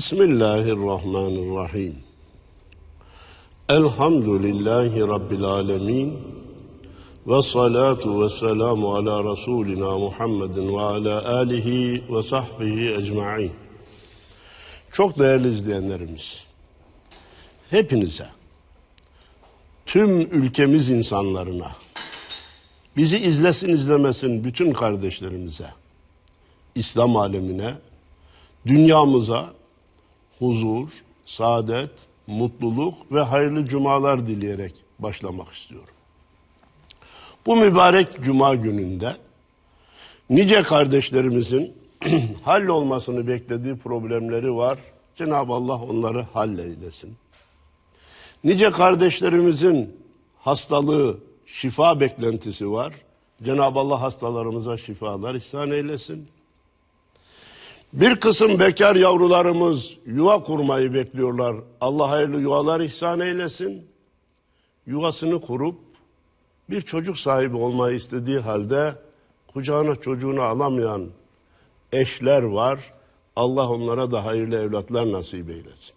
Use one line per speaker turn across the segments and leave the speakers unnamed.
Bismillahirrahmanirrahim. Elhamdülillahi Rabbil alemin. Ve salatu ve selamu ala Resulina Muhammedin ve ala alihi ve sahbihi ecma'in. Çok değerli izleyenlerimiz, hepinize, tüm ülkemiz insanlarına, bizi izlesin izlemesin bütün kardeşlerimize, İslam alemine, dünyamıza, huzur, saadet, mutluluk ve hayırlı cumalar dileyerek başlamak istiyorum. Bu mübarek cuma gününde nice kardeşlerimizin hall olmasını beklediği problemleri var. Cenab-ı Allah onları halleylesin. Nice kardeşlerimizin hastalığı, şifa beklentisi var. Cenab-ı Allah hastalarımıza şifalar ihsan eylesin. Bir kısım bekar yavrularımız yuva kurmayı bekliyorlar. Allah hayırlı yuvalar ihsan eylesin. Yuvasını kurup bir çocuk sahibi olmayı istediği halde kucağına çocuğunu alamayan eşler var. Allah onlara da hayırlı evlatlar nasip eylesin.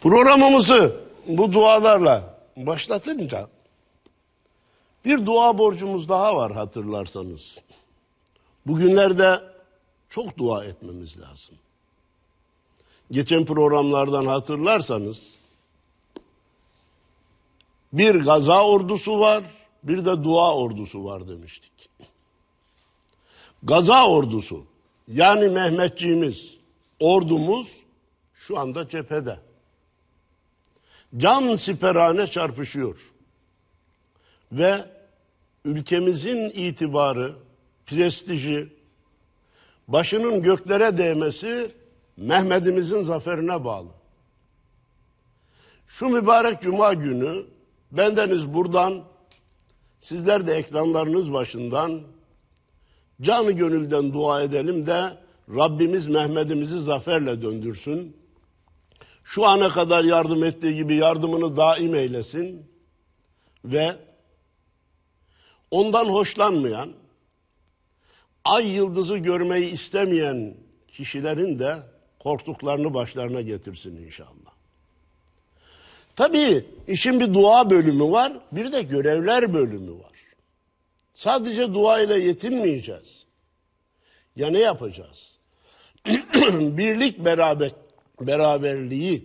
Programımızı bu dualarla başlatınca bir dua borcumuz daha var hatırlarsanız. Bugünlerde çok dua etmemiz lazım. Geçen programlardan hatırlarsanız bir gaza ordusu var, bir de dua ordusu var demiştik. Gaza ordusu yani Mehmetçiğimiz, ordumuz şu anda cephede. Can siperhane çarpışıyor. Ve ülkemizin itibarı, prestiji, başının göklere değmesi Mehmet'imizin zaferine bağlı. Şu mübarek cuma günü bendeniz buradan, sizler de ekranlarınız başından canı gönülden dua edelim de Rabbimiz Mehmet'imizi zaferle döndürsün. Şu ana kadar yardım ettiği gibi yardımını daim eylesin ve ondan hoşlanmayan, ay yıldızı görmeyi istemeyen kişilerin de korktuklarını başlarına getirsin inşallah. Tabii işin bir dua bölümü var, bir de görevler bölümü var. Sadece dua ile yetinmeyeceğiz. Ya ne yapacağız? Birlik beraber beraberliği,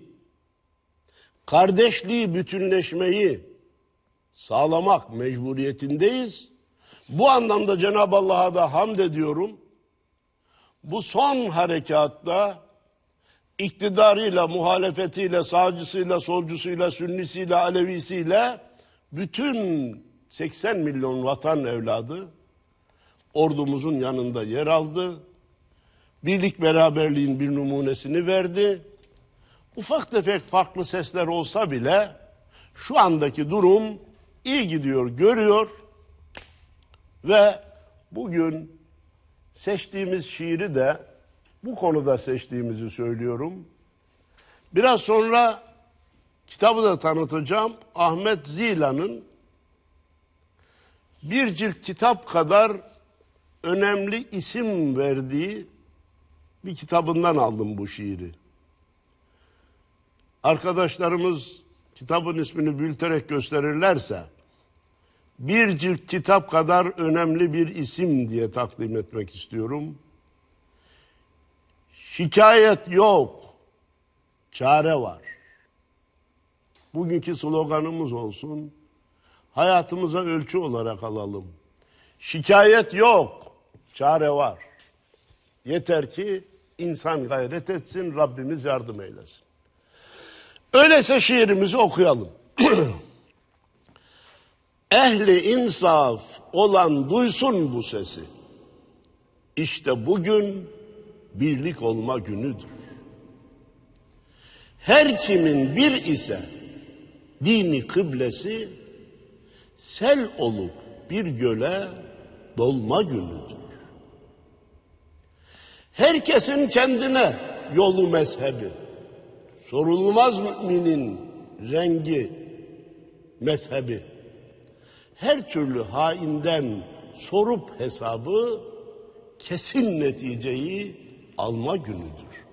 kardeşliği, bütünleşmeyi sağlamak mecburiyetindeyiz. Bu anlamda Cenab-ı Allah'a da hamd ediyorum. Bu son harekatta iktidarıyla, muhalefetiyle, sağcısıyla, solcusuyla, sünnisiyle, alevisiyle bütün 80 milyon vatan evladı ordumuzun yanında yer aldı. Birlik beraberliğin bir numunesini verdi. Ufak tefek farklı sesler olsa bile şu andaki durum iyi gidiyor, görüyor. Ve bugün seçtiğimiz şiiri de bu konuda seçtiğimizi söylüyorum. Biraz sonra kitabı da tanıtacağım. Ahmet Zila'nın bir cilt kitap kadar önemli isim verdiği bir kitabından aldım bu şiiri. Arkadaşlarımız kitabın ismini bülterek gösterirlerse bir cilt kitap kadar önemli bir isim diye takdim etmek istiyorum. Şikayet yok, çare var. Bugünkü sloganımız olsun, hayatımıza ölçü olarak alalım. Şikayet yok, çare var. Yeter ki insan gayret etsin, Rabbimiz yardım eylesin. Öyleyse şiirimizi okuyalım. Ehli insaf olan duysun bu sesi. İşte bugün birlik olma günüdür. Her kimin bir ise dini kıblesi sel olup bir göle dolma günüdür. Herkesin kendine yolu mezhebi. Sorulmaz müminin rengi mezhebi her türlü hainden sorup hesabı kesin neticeyi alma günüdür.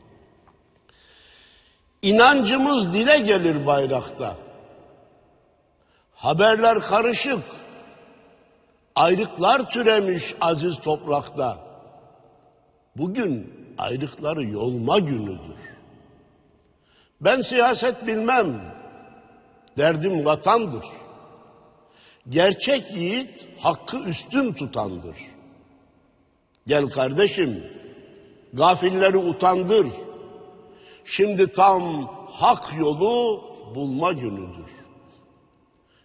İnancımız dile gelir bayrakta. Haberler karışık. Ayrıklar türemiş aziz toprakta. Bugün ayrıkları yolma günüdür. Ben siyaset bilmem. Derdim vatandır.'' Gerçek yiğit hakkı üstün tutandır. Gel kardeşim, gafilleri utandır. Şimdi tam hak yolu bulma günüdür.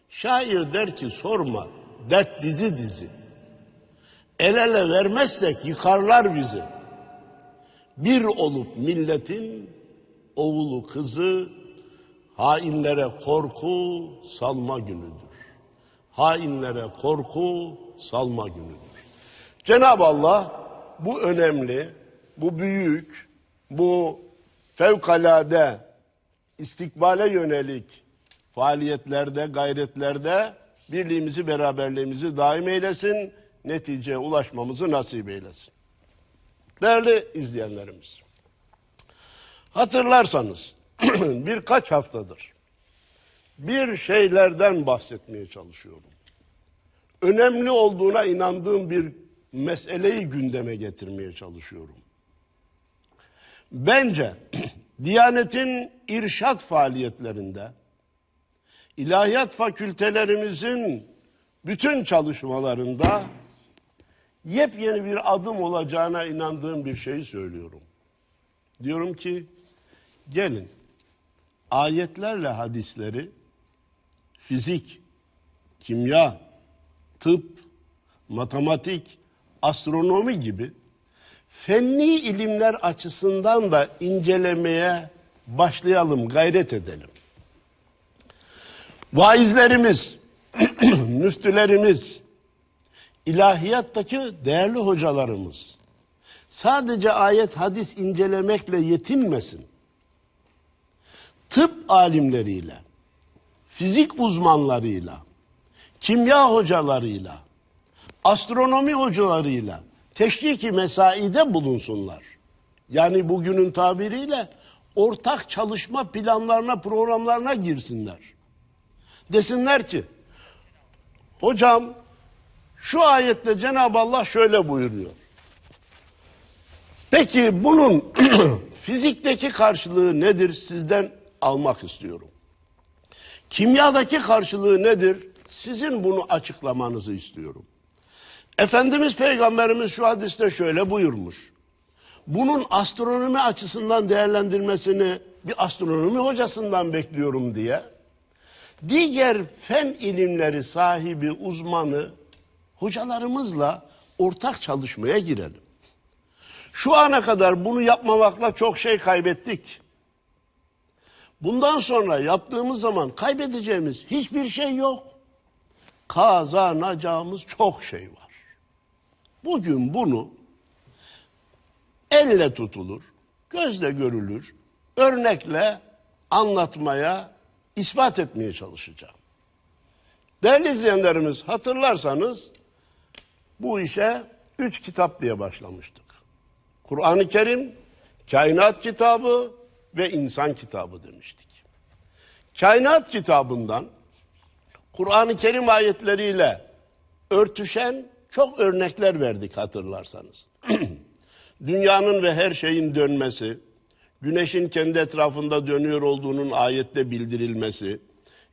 Şair der ki sorma, dert dizi dizi. El ele vermezsek yıkarlar bizi. Bir olup milletin oğlu kızı hainlere korku salma günüdür hainlere korku salma günüdür. Cenab-ı Allah bu önemli, bu büyük, bu fevkalade istikbale yönelik faaliyetlerde, gayretlerde birliğimizi, beraberliğimizi daim eylesin, neticeye ulaşmamızı nasip eylesin. Değerli izleyenlerimiz, hatırlarsanız birkaç haftadır bir şeylerden bahsetmeye çalışıyorum önemli olduğuna inandığım bir meseleyi gündeme getirmeye çalışıyorum. Bence Diyanet'in irşat faaliyetlerinde ilahiyat fakültelerimizin bütün çalışmalarında yepyeni bir adım olacağına inandığım bir şeyi söylüyorum. Diyorum ki gelin ayetlerle hadisleri fizik, kimya, tıp, matematik, astronomi gibi fenni ilimler açısından da incelemeye başlayalım, gayret edelim. Vaizlerimiz, müftülerimiz, ilahiyattaki değerli hocalarımız sadece ayet hadis incelemekle yetinmesin. Tıp alimleriyle, fizik uzmanlarıyla, kimya hocalarıyla, astronomi hocalarıyla teşriki mesaide bulunsunlar. Yani bugünün tabiriyle ortak çalışma planlarına, programlarına girsinler. Desinler ki, hocam şu ayette Cenab-ı Allah şöyle buyuruyor. Peki bunun fizikteki karşılığı nedir sizden almak istiyorum. Kimyadaki karşılığı nedir? Sizin bunu açıklamanızı istiyorum. Efendimiz Peygamberimiz şu hadiste şöyle buyurmuş. Bunun astronomi açısından değerlendirmesini bir astronomi hocasından bekliyorum diye. Diğer fen ilimleri sahibi uzmanı hocalarımızla ortak çalışmaya girelim. Şu ana kadar bunu yapmamakla çok şey kaybettik. Bundan sonra yaptığımız zaman kaybedeceğimiz hiçbir şey yok kazanacağımız çok şey var. Bugün bunu elle tutulur, gözle görülür, örnekle anlatmaya, ispat etmeye çalışacağım. Değerli izleyenlerimiz hatırlarsanız bu işe üç kitap diye başlamıştık. Kur'an-ı Kerim, kainat kitabı ve insan kitabı demiştik. Kainat kitabından Kur'an-ı Kerim ayetleriyle örtüşen çok örnekler verdik hatırlarsanız. Dünyanın ve her şeyin dönmesi, güneşin kendi etrafında dönüyor olduğunun ayette bildirilmesi,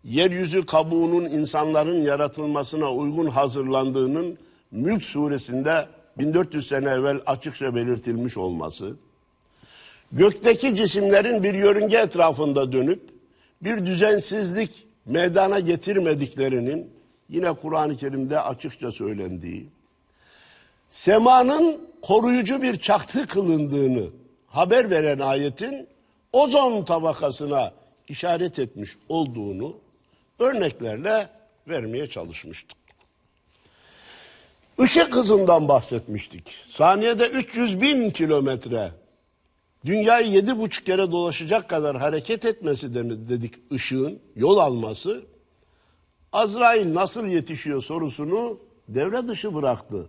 yeryüzü kabuğunun insanların yaratılmasına uygun hazırlandığının Mülk suresinde 1400 sene evvel açıkça belirtilmiş olması, gökteki cisimlerin bir yörünge etrafında dönüp bir düzensizlik meydana getirmediklerinin yine Kur'an-ı Kerim'de açıkça söylendiği, semanın koruyucu bir çaktı kılındığını haber veren ayetin ozon tabakasına işaret etmiş olduğunu örneklerle vermeye çalışmıştık. Işık hızından bahsetmiştik. Saniyede 300 bin kilometre dünyayı yedi buçuk kere dolaşacak kadar hareket etmesi dedik ışığın yol alması Azrail nasıl yetişiyor sorusunu devre dışı bıraktı.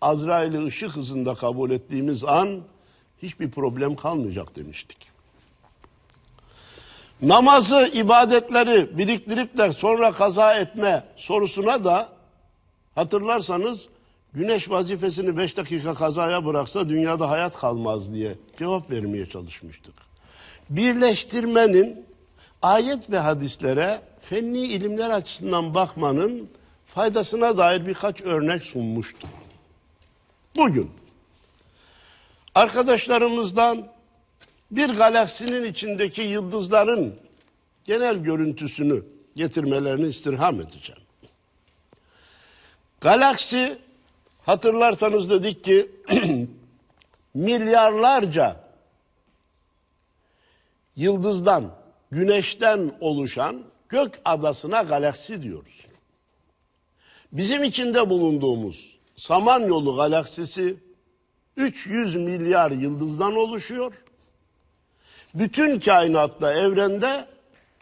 Azrail'i ışık hızında kabul ettiğimiz an hiçbir problem kalmayacak demiştik. Namazı, ibadetleri biriktirip de sonra kaza etme sorusuna da hatırlarsanız Güneş vazifesini beş dakika kazaya bıraksa dünyada hayat kalmaz diye cevap vermeye çalışmıştık. Birleştirmenin ayet ve hadislere fenni ilimler açısından bakmanın faydasına dair birkaç örnek sunmuştuk. Bugün arkadaşlarımızdan bir galaksinin içindeki yıldızların genel görüntüsünü getirmelerini istirham edeceğim. Galaksi Hatırlarsanız dedik ki milyarlarca yıldızdan, güneşten oluşan gök adasına galaksi diyoruz. Bizim içinde bulunduğumuz Samanyolu galaksisi 300 milyar yıldızdan oluşuyor. Bütün kainatta, evrende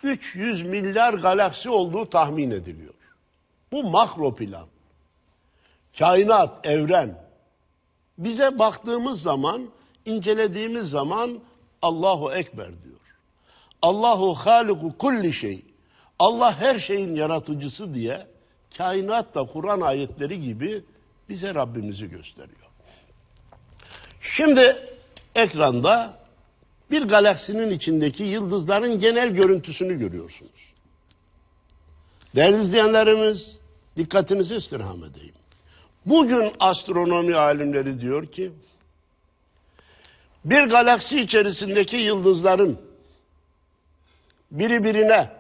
300 milyar galaksi olduğu tahmin ediliyor. Bu makro plan kainat, evren. Bize baktığımız zaman, incelediğimiz zaman Allahu Ekber diyor. Allahu Haliku kulli şey. Allah her şeyin yaratıcısı diye kainat da Kur'an ayetleri gibi bize Rabbimizi gösteriyor. Şimdi ekranda bir galaksinin içindeki yıldızların genel görüntüsünü görüyorsunuz. Değerli izleyenlerimiz dikkatinizi istirham edeyim. Bugün astronomi alimleri diyor ki bir galaksi içerisindeki yıldızların birbirine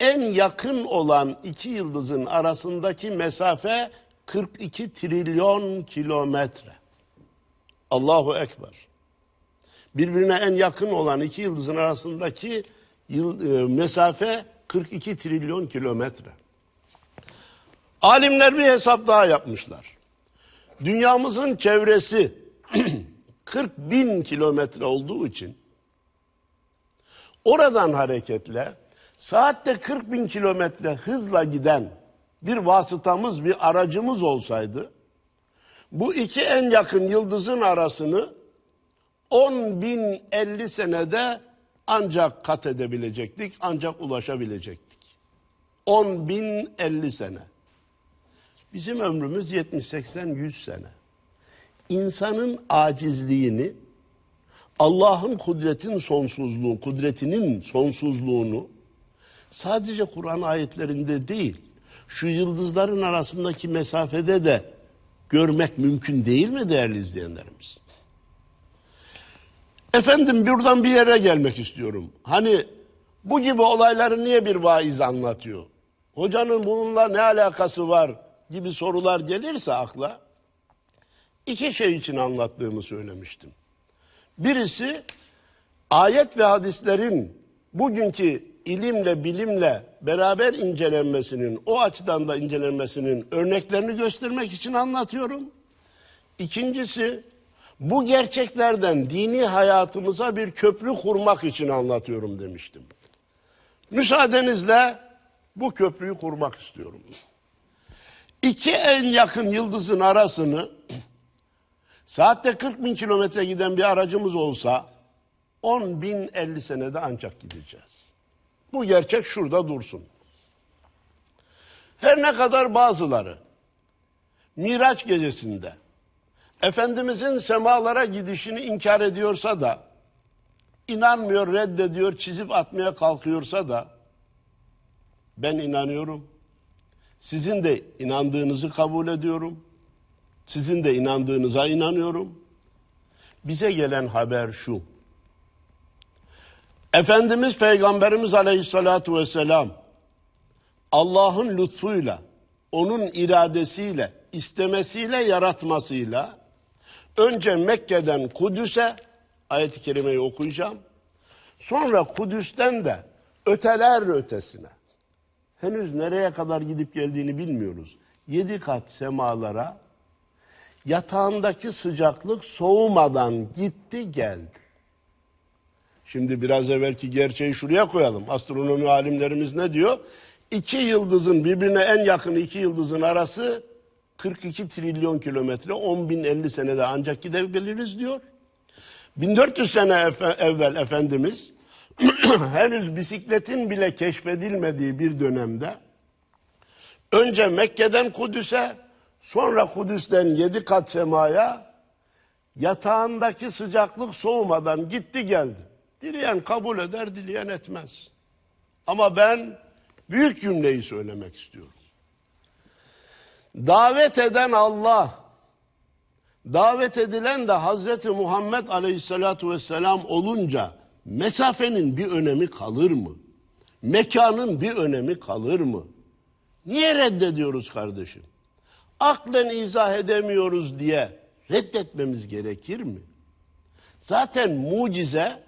en yakın olan iki yıldızın arasındaki mesafe 42 trilyon kilometre. Allahu Ekber. Birbirine en yakın olan iki yıldızın arasındaki yıl, e, mesafe 42 trilyon kilometre. Alimler bir hesap daha yapmışlar. Dünyamızın çevresi 40 bin kilometre olduğu için oradan hareketle saatte 40 bin kilometre hızla giden bir vasıtamız, bir aracımız olsaydı bu iki en yakın yıldızın arasını 10 bin 50 senede ancak kat edebilecektik, ancak ulaşabilecektik. 10 bin 50 sene. Bizim ömrümüz 70, 80, 100 sene. İnsanın acizliğini, Allah'ın kudretin sonsuzluğu, kudretinin sonsuzluğunu sadece Kur'an ayetlerinde değil, şu yıldızların arasındaki mesafede de görmek mümkün değil mi değerli izleyenlerimiz? Efendim buradan bir yere gelmek istiyorum. Hani bu gibi olayları niye bir vaiz anlatıyor? Hocanın bununla ne alakası var? gibi sorular gelirse akla iki şey için anlattığımı söylemiştim. Birisi ayet ve hadislerin bugünkü ilimle bilimle beraber incelenmesinin, o açıdan da incelenmesinin örneklerini göstermek için anlatıyorum. İkincisi bu gerçeklerden dini hayatımıza bir köprü kurmak için anlatıyorum demiştim. Müsaadenizle bu köprüyü kurmak istiyorum iki en yakın yıldızın arasını saatte 40 bin kilometre giden bir aracımız olsa 10 bin 50 senede ancak gideceğiz. Bu gerçek şurada dursun. Her ne kadar bazıları Miraç gecesinde Efendimizin semalara gidişini inkar ediyorsa da inanmıyor, reddediyor, çizip atmaya kalkıyorsa da ben inanıyorum. Sizin de inandığınızı kabul ediyorum. Sizin de inandığınıza inanıyorum. Bize gelen haber şu. Efendimiz Peygamberimiz Aleyhisselatü vesselam Allah'ın lütfuyla, onun iradesiyle, istemesiyle, yaratmasıyla önce Mekke'den Kudüs'e ayet-i kerimeyi okuyacağım. Sonra Kudüs'ten de öteler ötesine henüz nereye kadar gidip geldiğini bilmiyoruz. Yedi kat semalara yatağındaki sıcaklık soğumadan gitti geldi. Şimdi biraz evvelki gerçeği şuraya koyalım. Astronomi alimlerimiz ne diyor? İki yıldızın birbirine en yakın iki yıldızın arası 42 trilyon kilometre 10.050 senede ancak gidebiliriz diyor. 1400 sene efe, evvel Efendimiz henüz bisikletin bile keşfedilmediği bir dönemde önce Mekke'den Kudüs'e sonra Kudüs'ten yedi kat semaya yatağındaki sıcaklık soğumadan gitti geldi. Dileyen kabul eder, dileyen etmez. Ama ben büyük cümleyi söylemek istiyorum. Davet eden Allah, davet edilen de Hazreti Muhammed Aleyhisselatü Vesselam olunca mesafenin bir önemi kalır mı? Mekanın bir önemi kalır mı? Niye reddediyoruz kardeşim? Aklen izah edemiyoruz diye reddetmemiz gerekir mi? Zaten mucize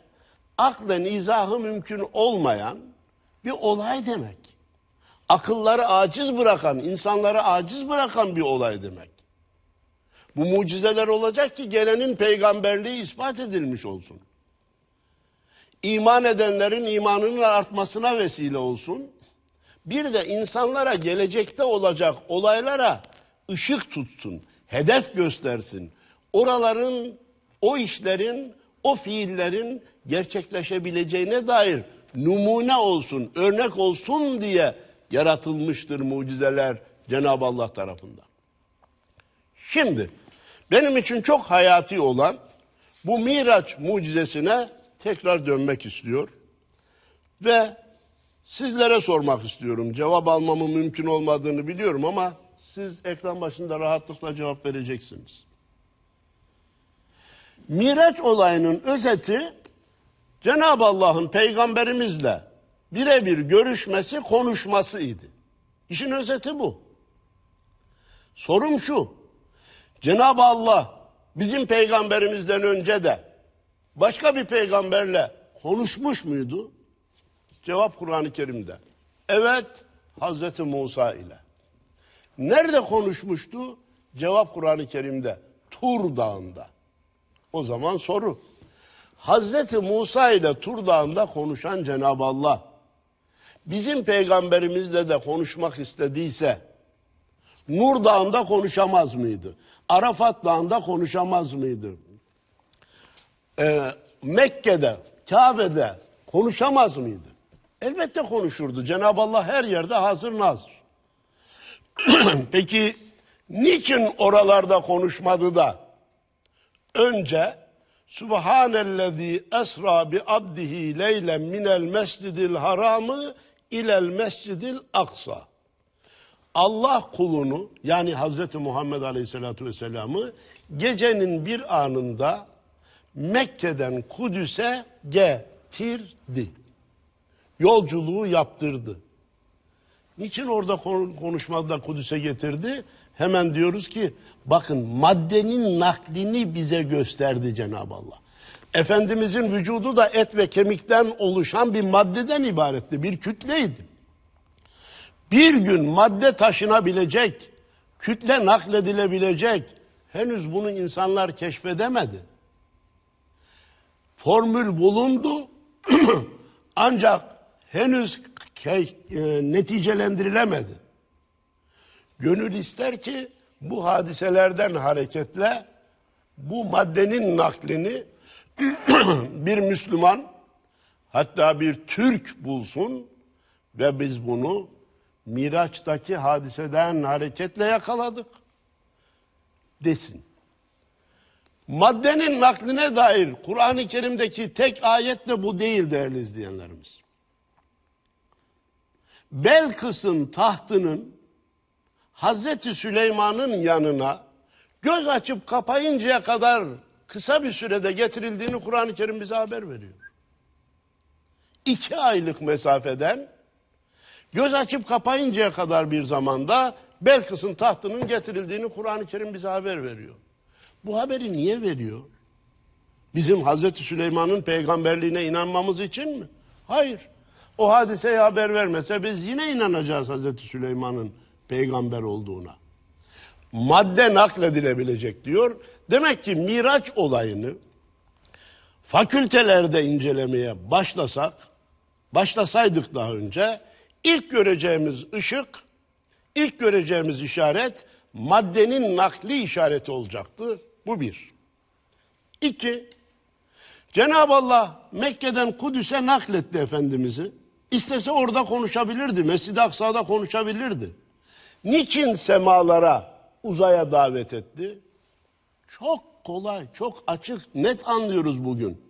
aklen izahı mümkün olmayan bir olay demek. Akılları aciz bırakan, insanları aciz bırakan bir olay demek. Bu mucizeler olacak ki gelenin peygamberliği ispat edilmiş olsun iman edenlerin imanının artmasına vesile olsun. Bir de insanlara gelecekte olacak olaylara ışık tutsun, hedef göstersin. Oraların, o işlerin, o fiillerin gerçekleşebileceğine dair numune olsun, örnek olsun diye yaratılmıştır mucizeler Cenab-ı Allah tarafından. Şimdi benim için çok hayati olan bu Miraç mucizesine tekrar dönmek istiyor. Ve sizlere sormak istiyorum. Cevap almamın mümkün olmadığını biliyorum ama siz ekran başında rahatlıkla cevap vereceksiniz. Miraç olayının özeti Cenab-ı Allah'ın peygamberimizle birebir görüşmesi, konuşması idi. İşin özeti bu. Sorum şu. Cenab-ı Allah bizim peygamberimizden önce de başka bir peygamberle konuşmuş muydu? Cevap Kur'an-ı Kerim'de. Evet Hazreti Musa ile. Nerede konuşmuştu? Cevap Kur'an-ı Kerim'de. Tur Dağı'nda. O zaman soru. Hazreti Musa ile Tur Dağı'nda konuşan Cenab-ı Allah bizim peygamberimizle de konuşmak istediyse Nur Dağı'nda konuşamaz mıydı? Arafat Dağı'nda konuşamaz mıydı? e, Mekke'de, Kabe'de konuşamaz mıydı? Elbette konuşurdu. Cenab-ı Allah her yerde hazır nazır. Peki niçin oralarda konuşmadı da? Önce Subhanellezi esra bi abdihi leylen minel mescidil haramı ilel mescidil aksa. Allah kulunu yani Hazreti Muhammed Aleyhisselatü Vesselam'ı gecenin bir anında Mekke'den Kudüs'e getirdi. Yolculuğu yaptırdı. Niçin orada konuşmada Kudüs'e getirdi? Hemen diyoruz ki bakın maddenin naklini bize gösterdi Cenab-ı Allah. Efendimizin vücudu da et ve kemikten oluşan bir maddeden ibaretti. Bir kütleydi. Bir gün madde taşınabilecek, kütle nakledilebilecek henüz bunu insanlar keşfedemedi formül bulundu ancak henüz şey, e, neticelendirilemedi. Gönül ister ki bu hadiselerden hareketle bu maddenin naklini bir Müslüman hatta bir Türk bulsun ve biz bunu Miraç'taki hadiseden hareketle yakaladık desin. Maddenin nakline dair Kur'an-ı Kerim'deki tek ayet de bu değil değerli izleyenlerimiz. Belkıs'ın tahtının Hazreti Süleyman'ın yanına göz açıp kapayıncaya kadar kısa bir sürede getirildiğini Kur'an-ı Kerim bize haber veriyor. İki aylık mesafeden göz açıp kapayıncaya kadar bir zamanda Belkıs'ın tahtının getirildiğini Kur'an-ı Kerim bize haber veriyor. Bu haberi niye veriyor? Bizim Hazreti Süleyman'ın peygamberliğine inanmamız için mi? Hayır. O hadiseye haber vermese biz yine inanacağız Hazreti Süleyman'ın peygamber olduğuna. Madde nakledilebilecek diyor. Demek ki Miraç olayını fakültelerde incelemeye başlasak, başlasaydık daha önce ilk göreceğimiz ışık, ilk göreceğimiz işaret maddenin nakli işareti olacaktı. Bu bir. İki, Cenab-ı Allah Mekke'den Kudüs'e nakletti Efendimiz'i. İstese orada konuşabilirdi, Mescid-i Aksa'da konuşabilirdi. Niçin semalara, uzaya davet etti? Çok kolay, çok açık, net anlıyoruz bugün.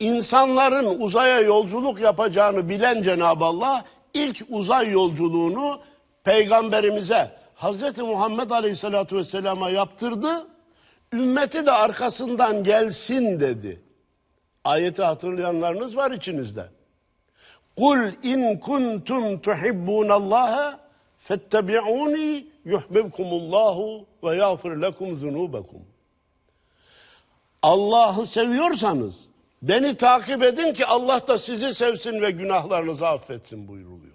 İnsanların uzaya yolculuk yapacağını bilen Cenab-ı Allah ilk uzay yolculuğunu peygamberimize Hazreti Muhammed Aleyhisselatü Vesselam'a yaptırdı ümmeti de arkasından gelsin dedi. Ayeti hatırlayanlarınız var içinizde. Kul in kuntum tuhibbunallaha fettebi'uni yuhbibkumullahu ve yağfir lekum zunubekum. Allah'ı seviyorsanız beni takip edin ki Allah da sizi sevsin ve günahlarınızı affetsin buyuruluyor.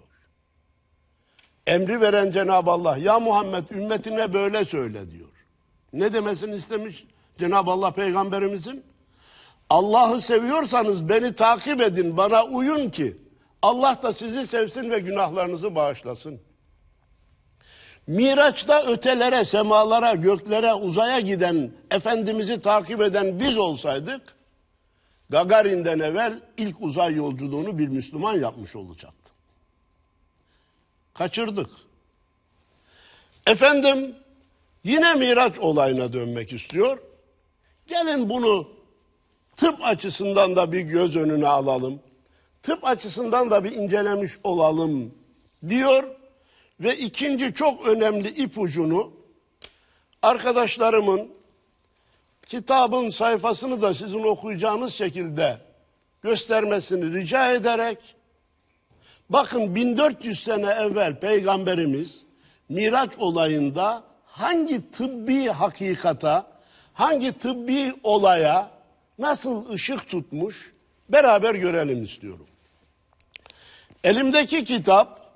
Emri veren Cenab-ı Allah ya Muhammed ümmetine böyle söyle diyor. Ne demesini istemiş Cenab-ı Allah peygamberimizin? Allah'ı seviyorsanız beni takip edin, bana uyun ki Allah da sizi sevsin ve günahlarınızı bağışlasın. Miraç'ta ötelere, semalara, göklere, uzaya giden, Efendimiz'i takip eden biz olsaydık, Gagarin'den evvel ilk uzay yolculuğunu bir Müslüman yapmış olacaktı. Kaçırdık. Efendim, Yine Miraç olayına dönmek istiyor. Gelin bunu tıp açısından da bir göz önüne alalım. Tıp açısından da bir incelemiş olalım diyor ve ikinci çok önemli ipucunu arkadaşlarımın kitabın sayfasını da sizin okuyacağınız şekilde göstermesini rica ederek bakın 1400 sene evvel peygamberimiz Miraç olayında hangi tıbbi hakikata, hangi tıbbi olaya nasıl ışık tutmuş beraber görelim istiyorum. Elimdeki kitap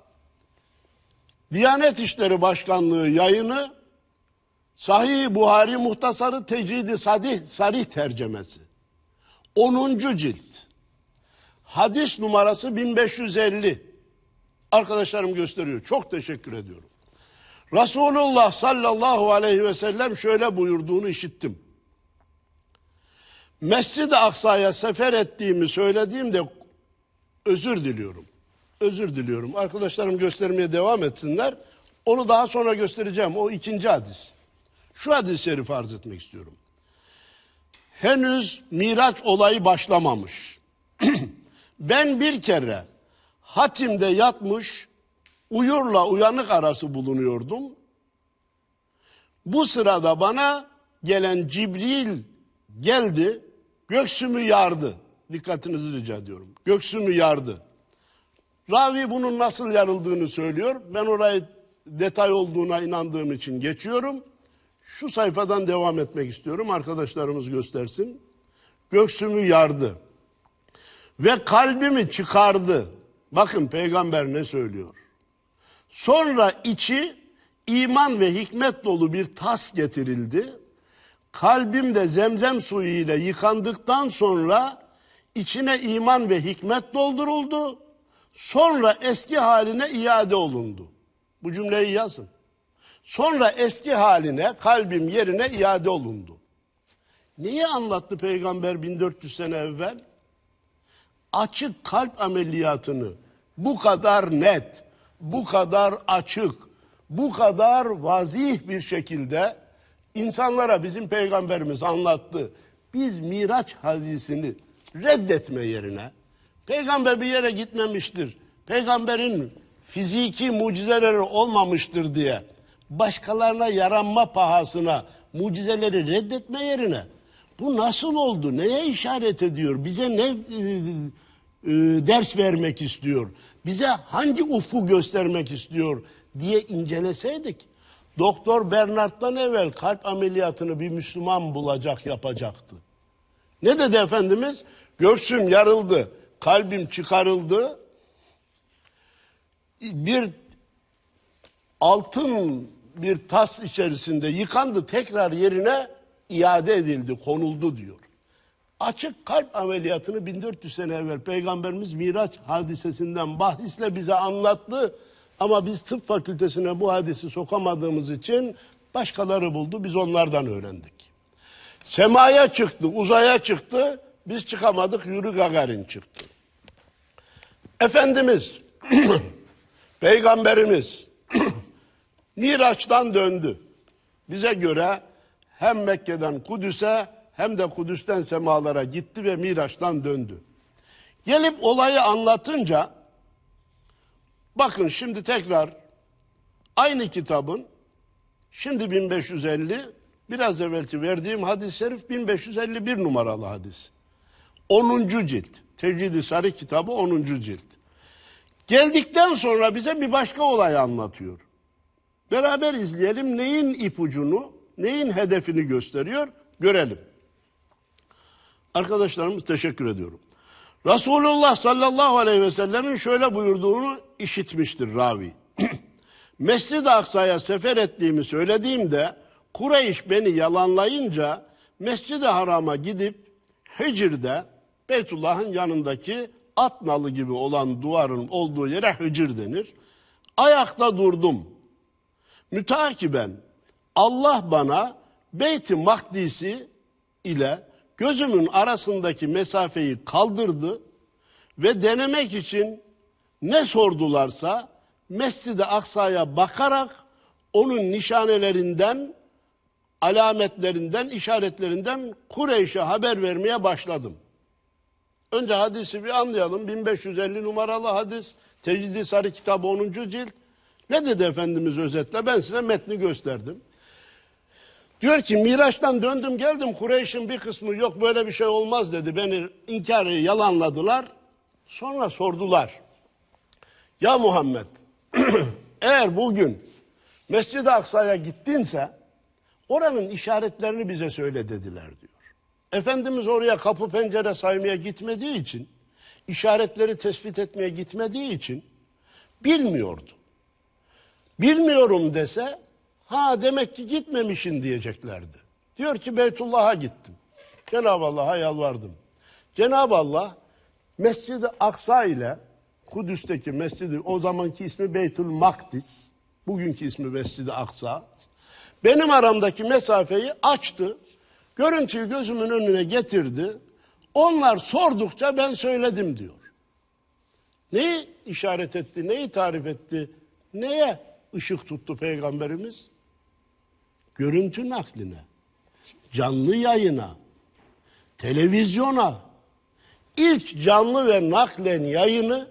Diyanet İşleri Başkanlığı yayını Sahih Buhari Muhtasarı Tecrid-i Sadih Sarih tercemesi. 10. cilt. Hadis numarası 1550. Arkadaşlarım gösteriyor. Çok teşekkür ediyorum. Resulullah sallallahu aleyhi ve sellem şöyle buyurduğunu işittim. Mescid-i Aksa'ya sefer ettiğimi söylediğimde özür diliyorum. Özür diliyorum. Arkadaşlarım göstermeye devam etsinler. Onu daha sonra göstereceğim. O ikinci hadis. Şu hadis-i şerifi arz etmek istiyorum. Henüz Miraç olayı başlamamış. ben bir kere hatimde yatmış uyurla uyanık arası bulunuyordum. Bu sırada bana gelen Cibril geldi, göksümü yardı. Dikkatinizi rica ediyorum. Göksümü yardı. Ravi bunun nasıl yarıldığını söylüyor. Ben orayı detay olduğuna inandığım için geçiyorum. Şu sayfadan devam etmek istiyorum. Arkadaşlarımız göstersin. Göksümü yardı ve kalbimi çıkardı. Bakın peygamber ne söylüyor? Sonra içi iman ve hikmet dolu bir tas getirildi. Kalbim de zemzem suyu ile yıkandıktan sonra içine iman ve hikmet dolduruldu. Sonra eski haline iade olundu. Bu cümleyi yazın. Sonra eski haline kalbim yerine iade olundu. Niye anlattı peygamber 1400 sene evvel? Açık kalp ameliyatını bu kadar net, bu kadar açık, bu kadar vazih bir şekilde insanlara bizim peygamberimiz anlattı. Biz Miraç hadisini reddetme yerine peygamber bir yere gitmemiştir. Peygamberin fiziki mucizeleri olmamıştır diye başkalarına yaranma pahasına mucizeleri reddetme yerine bu nasıl oldu? Neye işaret ediyor? Bize ne e, ders vermek istiyor? Bize hangi ufku göstermek istiyor diye inceleseydik. Doktor Bernard'dan evvel kalp ameliyatını bir Müslüman bulacak yapacaktı. Ne dedi Efendimiz? Göğsüm yarıldı, kalbim çıkarıldı. Bir altın bir tas içerisinde yıkandı, tekrar yerine iade edildi, konuldu diyor. Açık kalp ameliyatını 1400 sene evvel Peygamberimiz Miraç hadisesinden bahisle bize anlattı. Ama biz tıp fakültesine bu hadisi sokamadığımız için başkaları buldu. Biz onlardan öğrendik. Semaya çıktı, uzaya çıktı. Biz çıkamadık, yürü Gagarin çıktı. Efendimiz, Peygamberimiz Miraç'tan döndü. Bize göre hem Mekke'den Kudüs'e hem de Kudüs'ten semalara gitti ve Miraç'tan döndü. Gelip olayı anlatınca bakın şimdi tekrar aynı kitabın şimdi 1550 biraz evvelki verdiğim hadis-i şerif 1551 numaralı hadis. 10. cilt. Tevcid-i Sarı kitabı 10. cilt. Geldikten sonra bize bir başka olay anlatıyor. Beraber izleyelim neyin ipucunu, neyin hedefini gösteriyor görelim. Arkadaşlarımız teşekkür ediyorum. Resulullah sallallahu aleyhi ve sellemin şöyle buyurduğunu işitmiştir ravi. Mescid-i Aksa'ya sefer ettiğimi söylediğimde Kureyş beni yalanlayınca Mescid-i Haram'a gidip Hicr'de Beytullah'ın yanındaki atnalı gibi olan duvarın olduğu yere Hicr denir. Ayakta durdum. Mütakiben Allah bana Beyt-i Makdisi ile gözümün arasındaki mesafeyi kaldırdı ve denemek için ne sordularsa Mescid-i Aksa'ya bakarak onun nişanelerinden, alametlerinden, işaretlerinden Kureyş'e haber vermeye başladım. Önce hadisi bir anlayalım. 1550 numaralı hadis. Tecidi Sarı kitabı 10. cilt. Ne dedi Efendimiz özetle? Ben size metni gösterdim. Diyor ki Miraç'tan döndüm geldim Kureyş'in bir kısmı yok böyle bir şey olmaz dedi. Beni inkarı yalanladılar. Sonra sordular. Ya Muhammed eğer bugün Mescid-i Aksa'ya gittinse oranın işaretlerini bize söyle dediler diyor. Efendimiz oraya kapı pencere saymaya gitmediği için işaretleri tespit etmeye gitmediği için bilmiyordu. Bilmiyorum dese Ha demek ki gitmemişin diyeceklerdi. Diyor ki Beytullah'a gittim. Cenab-ı Allah'a yalvardım. Cenab-ı Allah Mescid-i Aksa ile Kudüs'teki mescidi o zamanki ismi Beytül Maktis, bugünkü ismi Mescid-i Aksa. Benim aramdaki mesafeyi açtı. Görüntüyü gözümün önüne getirdi. Onlar sordukça ben söyledim diyor. Neyi işaret etti, neyi tarif etti, neye ışık tuttu peygamberimiz? görüntü nakline, canlı yayına, televizyona ilk canlı ve naklen yayını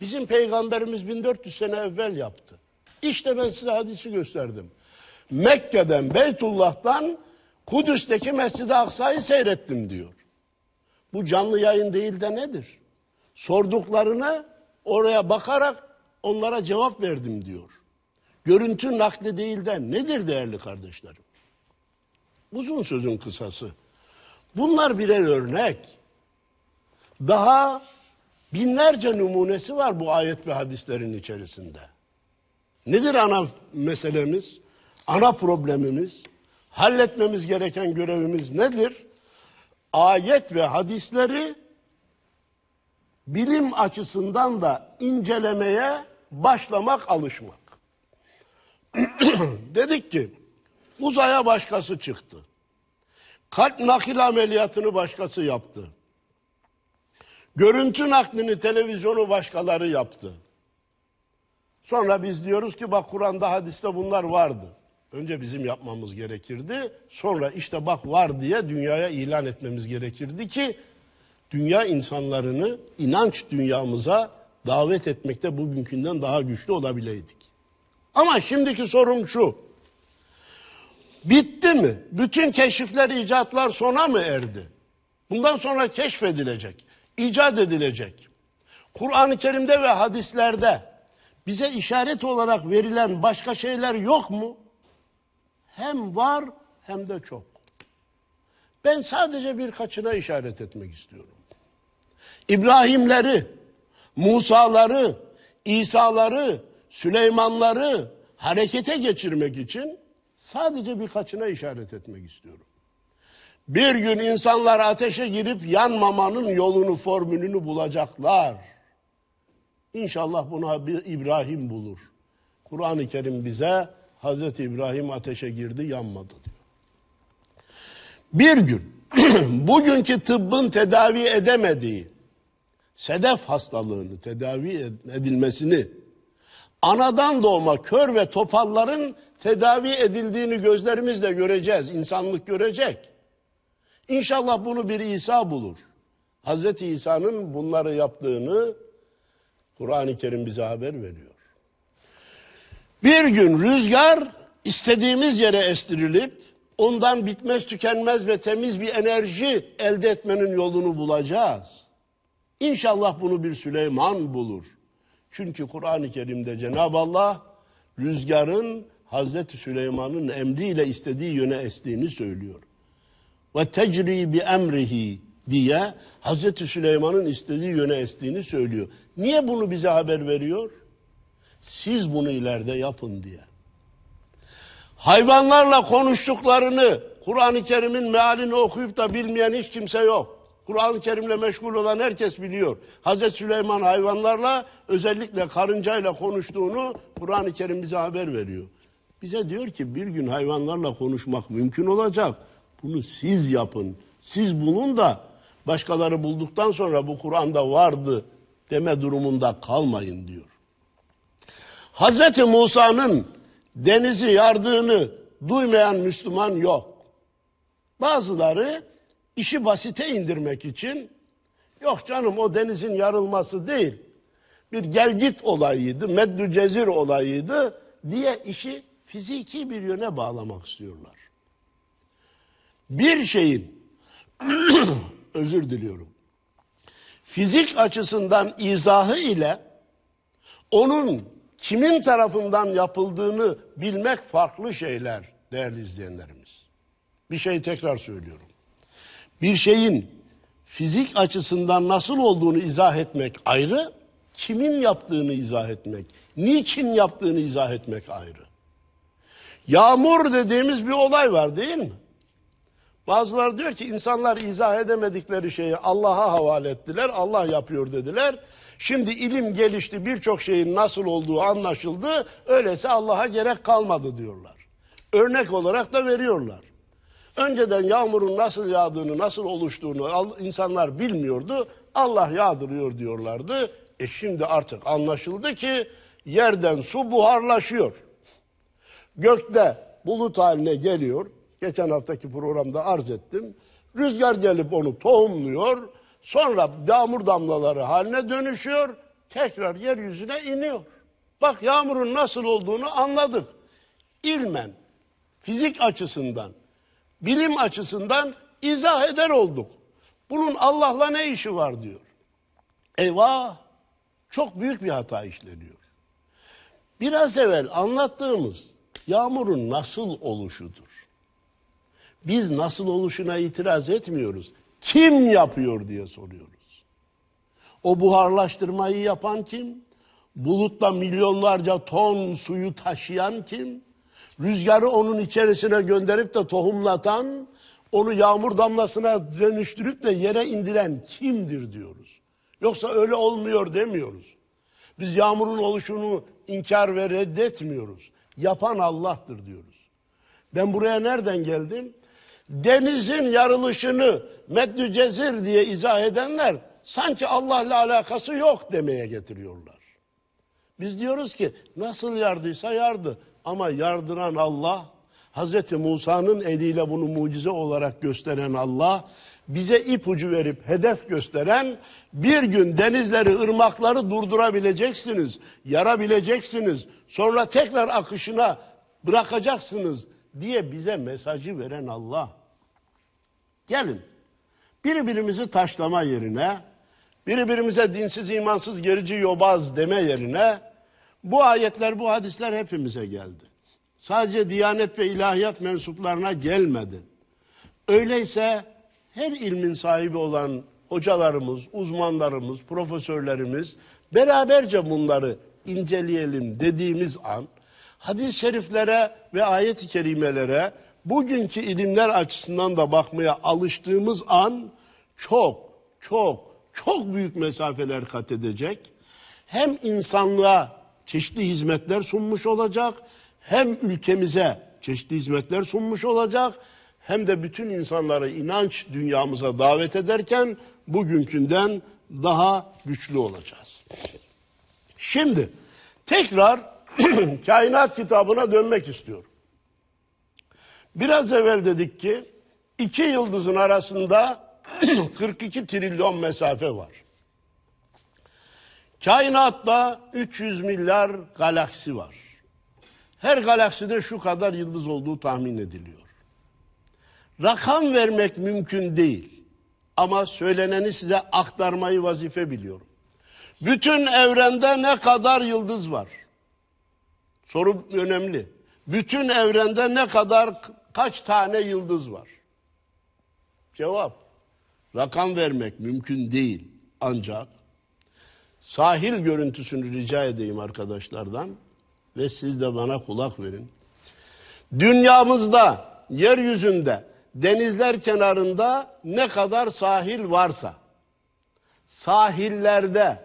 bizim peygamberimiz 1400 sene evvel yaptı. İşte ben size hadisi gösterdim. Mekke'den, Beytullah'tan Kudüs'teki Mescid-i Aksa'yı seyrettim diyor. Bu canlı yayın değil de nedir? Sorduklarına oraya bakarak onlara cevap verdim diyor görüntü nakli değil de nedir değerli kardeşlerim? Uzun sözün kısası. Bunlar birer örnek. Daha binlerce numunesi var bu ayet ve hadislerin içerisinde. Nedir ana meselemiz? Ana problemimiz? Halletmemiz gereken görevimiz nedir? Ayet ve hadisleri bilim açısından da incelemeye başlamak alışmak. Dedik ki uzaya başkası çıktı. Kalp nakil ameliyatını başkası yaptı. Görüntü naklini televizyonu başkaları yaptı. Sonra biz diyoruz ki bak Kur'an'da hadiste bunlar vardı. Önce bizim yapmamız gerekirdi. Sonra işte bak var diye dünyaya ilan etmemiz gerekirdi ki dünya insanlarını inanç dünyamıza davet etmekte bugünkünden daha güçlü olabileydik. Ama şimdiki sorum şu. Bitti mi? Bütün keşifler, icatlar sona mı erdi? Bundan sonra keşfedilecek, icat edilecek. Kur'an-ı Kerim'de ve hadislerde bize işaret olarak verilen başka şeyler yok mu? Hem var hem de çok. Ben sadece birkaçına işaret etmek istiyorum. İbrahimleri, Musaları, İsaları, Süleymanları harekete geçirmek için sadece birkaçına işaret etmek istiyorum. Bir gün insanlar ateşe girip yanmamanın yolunu, formülünü bulacaklar. İnşallah buna bir İbrahim bulur. Kur'an-ı Kerim bize Hazreti İbrahim ateşe girdi, yanmadı diyor. Bir gün bugünkü tıbbın tedavi edemediği sedef hastalığını tedavi edilmesini anadan doğma kör ve topalların tedavi edildiğini gözlerimizle göreceğiz. İnsanlık görecek. İnşallah bunu bir İsa bulur. Hazreti İsa'nın bunları yaptığını Kur'an-ı Kerim bize haber veriyor. Bir gün rüzgar istediğimiz yere estirilip ondan bitmez tükenmez ve temiz bir enerji elde etmenin yolunu bulacağız. İnşallah bunu bir Süleyman bulur. Çünkü Kur'an-ı Kerim'de Cenab-ı Allah rüzgarın Hazreti Süleyman'ın emriyle istediği yöne estiğini söylüyor. Ve tecri bi emrihi diye Hazreti Süleyman'ın istediği yöne estiğini söylüyor. Niye bunu bize haber veriyor? Siz bunu ileride yapın diye. Hayvanlarla konuştuklarını Kur'an-ı Kerim'in mealini okuyup da bilmeyen hiç kimse yok. Kur'an-ı Kerim'le meşgul olan herkes biliyor. Hazreti Süleyman hayvanlarla özellikle karıncayla konuştuğunu Kur'an-ı Kerim bize haber veriyor. Bize diyor ki bir gün hayvanlarla konuşmak mümkün olacak. Bunu siz yapın. Siz bulun da başkaları bulduktan sonra bu Kur'an'da vardı deme durumunda kalmayın diyor. Hazreti Musa'nın denizi yardığını duymayan Müslüman yok. Bazıları işi basite indirmek için yok canım o denizin yarılması değil. Bir gelgit olayıydı, meddü cezir olayıydı diye işi fiziki bir yöne bağlamak istiyorlar. Bir şeyin özür diliyorum. Fizik açısından izahı ile onun kimin tarafından yapıldığını bilmek farklı şeyler değerli izleyenlerimiz. Bir şey tekrar söylüyorum bir şeyin fizik açısından nasıl olduğunu izah etmek ayrı, kimin yaptığını izah etmek, niçin yaptığını izah etmek ayrı. Yağmur dediğimiz bir olay var değil mi? Bazılar diyor ki insanlar izah edemedikleri şeyi Allah'a havale ettiler, Allah yapıyor dediler. Şimdi ilim gelişti, birçok şeyin nasıl olduğu anlaşıldı, öyleyse Allah'a gerek kalmadı diyorlar. Örnek olarak da veriyorlar. Önceden yağmurun nasıl yağdığını, nasıl oluştuğunu insanlar bilmiyordu. Allah yağdırıyor diyorlardı. E şimdi artık anlaşıldı ki yerden su buharlaşıyor. Gökte bulut haline geliyor. Geçen haftaki programda arz ettim. Rüzgar gelip onu tohumluyor. Sonra yağmur damlaları haline dönüşüyor. Tekrar yeryüzüne iniyor. Bak yağmurun nasıl olduğunu anladık. İlmen, fizik açısından bilim açısından izah eder olduk. Bunun Allah'la ne işi var diyor. Eyvah! Çok büyük bir hata işleniyor. Biraz evvel anlattığımız yağmurun nasıl oluşudur. Biz nasıl oluşuna itiraz etmiyoruz. Kim yapıyor diye soruyoruz. O buharlaştırmayı yapan kim? Bulutla milyonlarca ton suyu taşıyan kim? rüzgarı onun içerisine gönderip de tohumlatan, onu yağmur damlasına dönüştürüp de yere indiren kimdir diyoruz. Yoksa öyle olmuyor demiyoruz. Biz yağmurun oluşunu inkar ve reddetmiyoruz. Yapan Allah'tır diyoruz. Ben buraya nereden geldim? Denizin yarılışını meddü cezir diye izah edenler sanki Allah'la alakası yok demeye getiriyorlar. Biz diyoruz ki nasıl yardıysa yardı. Ama yardıran Allah, Hz. Musa'nın eliyle bunu mucize olarak gösteren Allah, bize ipucu verip hedef gösteren bir gün denizleri, ırmakları durdurabileceksiniz, yarabileceksiniz. Sonra tekrar akışına bırakacaksınız diye bize mesajı veren Allah. Gelin birbirimizi taşlama yerine, birbirimize dinsiz, imansız, gerici, yobaz deme yerine bu ayetler, bu hadisler hepimize geldi. Sadece Diyanet ve ilahiyat mensuplarına gelmedi. Öyleyse her ilmin sahibi olan hocalarımız, uzmanlarımız, profesörlerimiz beraberce bunları inceleyelim dediğimiz an hadis-i şeriflere ve ayet-i kerimelere bugünkü ilimler açısından da bakmaya alıştığımız an çok çok çok büyük mesafeler kat edecek. Hem insanlığa çeşitli hizmetler sunmuş olacak. Hem ülkemize çeşitli hizmetler sunmuş olacak hem de bütün insanları inanç dünyamıza davet ederken bugünkünden daha güçlü olacağız. Şimdi tekrar kainat kitabına dönmek istiyorum. Biraz evvel dedik ki iki yıldızın arasında 42 trilyon mesafe var. Kainatta 300 milyar galaksi var. Her galakside şu kadar yıldız olduğu tahmin ediliyor. Rakam vermek mümkün değil. Ama söyleneni size aktarmayı vazife biliyorum. Bütün evrende ne kadar yıldız var? Soru önemli. Bütün evrende ne kadar kaç tane yıldız var? Cevap. Rakam vermek mümkün değil. Ancak sahil görüntüsünü rica edeyim arkadaşlardan ve siz de bana kulak verin. Dünyamızda, yeryüzünde, denizler kenarında ne kadar sahil varsa sahillerde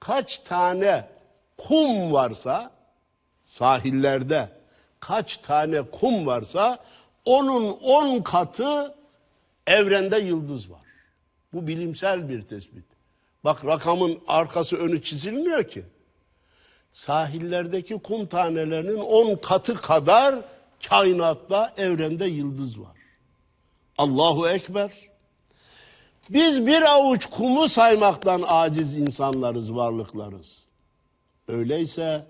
kaç tane kum varsa sahillerde kaç tane kum varsa onun on katı evrende yıldız var. Bu bilimsel bir tespit. Bak rakamın arkası önü çizilmiyor ki. Sahillerdeki kum tanelerinin on katı kadar kainatta evrende yıldız var. Allahu Ekber. Biz bir avuç kumu saymaktan aciz insanlarız, varlıklarız. Öyleyse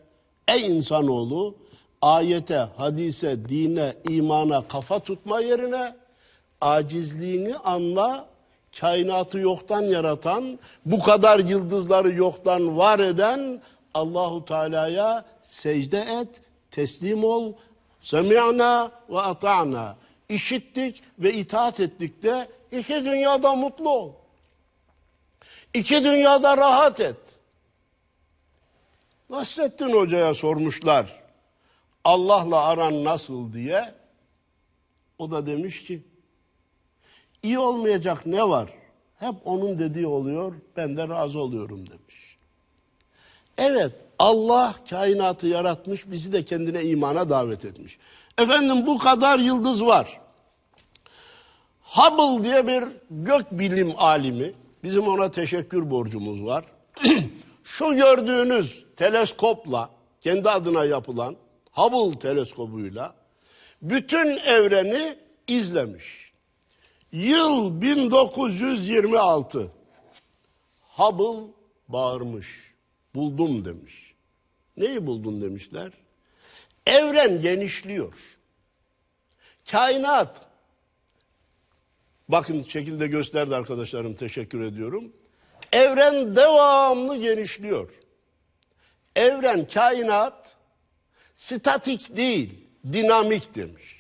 ey insanoğlu ayete, hadise, dine, imana kafa tutma yerine acizliğini anla, kainatı yoktan yaratan, bu kadar yıldızları yoktan var eden Allahu Teala'ya secde et, teslim ol. Semi'na ve ata'na. İşittik ve itaat ettik de iki dünyada mutlu ol. İki dünyada rahat et. Nasrettin Hoca'ya sormuşlar. Allah'la aran nasıl diye. O da demiş ki İyi olmayacak ne var? Hep onun dediği oluyor, ben de razı oluyorum demiş. Evet, Allah kainatı yaratmış, bizi de kendine imana davet etmiş. Efendim bu kadar yıldız var. Hubble diye bir gök bilim alimi, bizim ona teşekkür borcumuz var. Şu gördüğünüz teleskopla, kendi adına yapılan Hubble teleskobuyla bütün evreni izlemiş. Yıl 1926. Hubble bağırmış. Buldum demiş. Neyi buldun demişler? Evren genişliyor. Kainat. Bakın şekilde gösterdi arkadaşlarım teşekkür ediyorum. Evren devamlı genişliyor. Evren, kainat statik değil, dinamik demiş.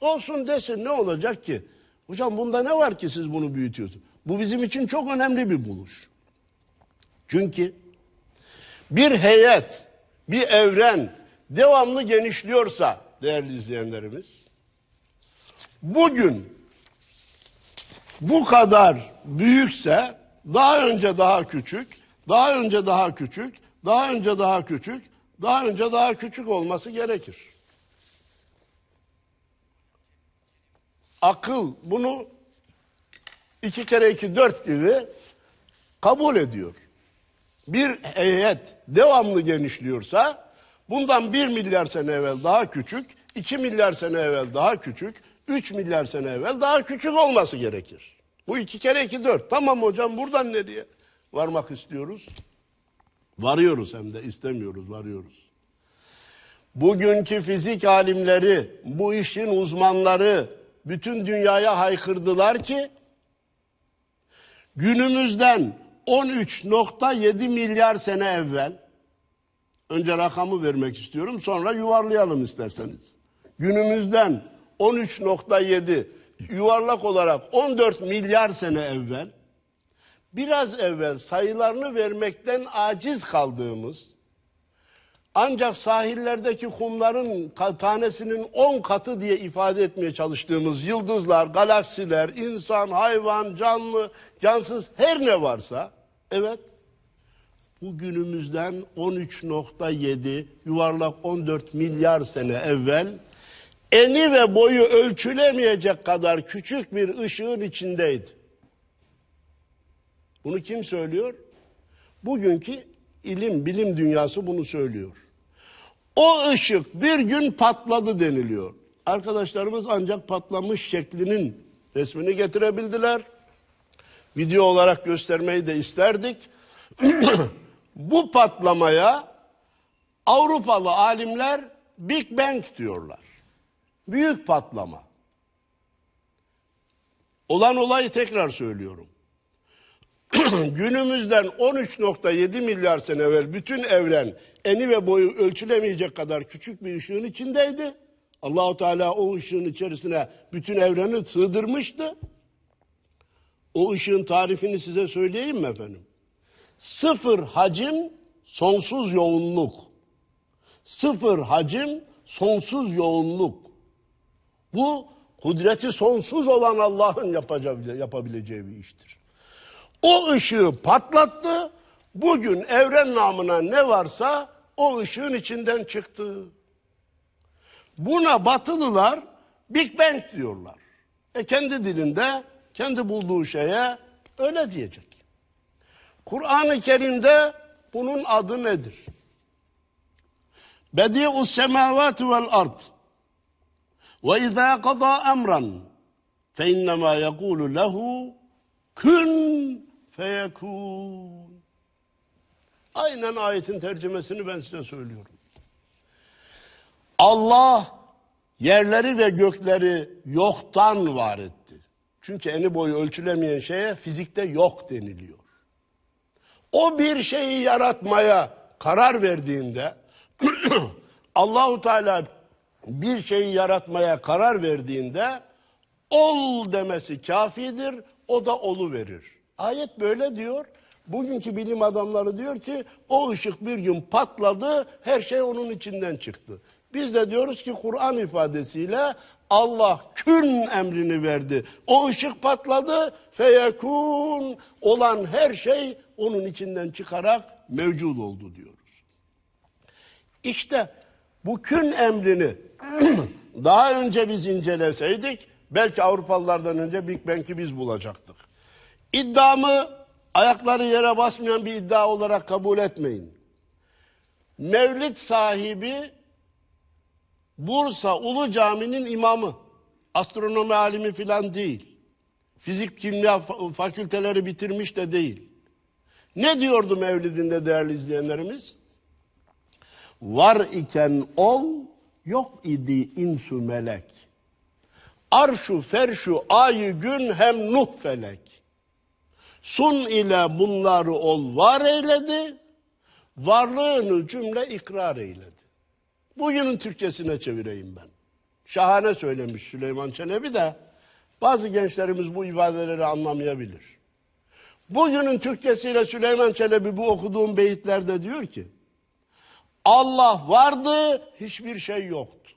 Olsun desin ne olacak ki? Hocam bunda ne var ki siz bunu büyütüyorsunuz? Bu bizim için çok önemli bir buluş. Çünkü bir heyet, bir evren devamlı genişliyorsa değerli izleyenlerimiz bugün bu kadar büyükse daha önce daha küçük, daha önce daha küçük, daha önce daha küçük, daha önce daha küçük olması gerekir. akıl bunu iki kere iki dört gibi kabul ediyor. Bir heyet devamlı genişliyorsa bundan bir milyar sene evvel daha küçük, iki milyar sene evvel daha küçük, üç milyar sene evvel daha küçük olması gerekir. Bu iki kere iki dört. Tamam hocam buradan nereye varmak istiyoruz? Varıyoruz hem de istemiyoruz, varıyoruz. Bugünkü fizik alimleri, bu işin uzmanları, bütün dünyaya haykırdılar ki günümüzden 13.7 milyar sene evvel önce rakamı vermek istiyorum sonra yuvarlayalım isterseniz. Günümüzden 13.7 yuvarlak olarak 14 milyar sene evvel biraz evvel sayılarını vermekten aciz kaldığımız ancak sahillerdeki kumların tanesinin 10 katı diye ifade etmeye çalıştığımız yıldızlar, galaksiler, insan, hayvan, canlı, cansız her ne varsa evet bu günümüzden 13.7 yuvarlak 14 milyar sene evvel eni ve boyu ölçülemeyecek kadar küçük bir ışığın içindeydi. Bunu kim söylüyor? Bugünkü ilim bilim dünyası bunu söylüyor. O ışık bir gün patladı deniliyor. Arkadaşlarımız ancak patlamış şeklinin resmini getirebildiler. Video olarak göstermeyi de isterdik. Bu patlamaya Avrupalı alimler Big Bang diyorlar. Büyük patlama. Olan olayı tekrar söylüyorum. günümüzden 13.7 milyar sene evvel bütün evren eni ve boyu ölçülemeyecek kadar küçük bir ışığın içindeydi. Allahu Teala o ışığın içerisine bütün evreni sığdırmıştı. O ışığın tarifini size söyleyeyim mi efendim? Sıfır hacim, sonsuz yoğunluk. Sıfır hacim, sonsuz yoğunluk. Bu kudreti sonsuz olan Allah'ın yapabileceği bir iştir. O ışığı patlattı. Bugün evren namına ne varsa o ışığın içinden çıktı. Buna batılılar Big Bang diyorlar. E kendi dilinde kendi bulduğu şeye öyle diyecek. Kur'an-ı Kerim'de bunun adı nedir? Bedi'u semavati vel ard. Ve izâ kadâ emran fe innemâ yekûlu lehu kün feyekûn. Aynen ayetin tercümesini ben size söylüyorum. Allah yerleri ve gökleri yoktan var etti. Çünkü eni boyu ölçülemeyen şeye fizikte yok deniliyor. O bir şeyi yaratmaya karar verdiğinde Allahu Teala bir şeyi yaratmaya karar verdiğinde ol demesi kafidir. O da olu verir. Ayet böyle diyor. Bugünkü bilim adamları diyor ki o ışık bir gün patladı, her şey onun içinden çıktı. Biz de diyoruz ki Kur'an ifadesiyle Allah kün emrini verdi. O ışık patladı, feyekun olan her şey onun içinden çıkarak mevcut oldu diyoruz. İşte bu kün emrini daha önce biz inceleseydik belki Avrupalılardan önce Big Bang'i biz bulacaktık. İddiamı ayakları yere basmayan bir iddia olarak kabul etmeyin. Mevlid sahibi Bursa Ulu Cami'nin imamı. Astronomi alimi filan değil. Fizik kimya fakülteleri bitirmiş de değil. Ne diyordu Mevlid'inde değerli izleyenlerimiz? Var iken ol, yok idi insü melek. Arşu ferşu ayı gün hem nuh felek. Sun ile bunları ol var eyledi. Varlığını cümle ikrar eyledi. Bugünün Türkçesine çevireyim ben. Şahane söylemiş Süleyman Çelebi de bazı gençlerimiz bu ifadeleri anlamayabilir. Bugünün Türkçesiyle Süleyman Çelebi bu okuduğum beyitlerde diyor ki Allah vardı, hiçbir şey yoktu.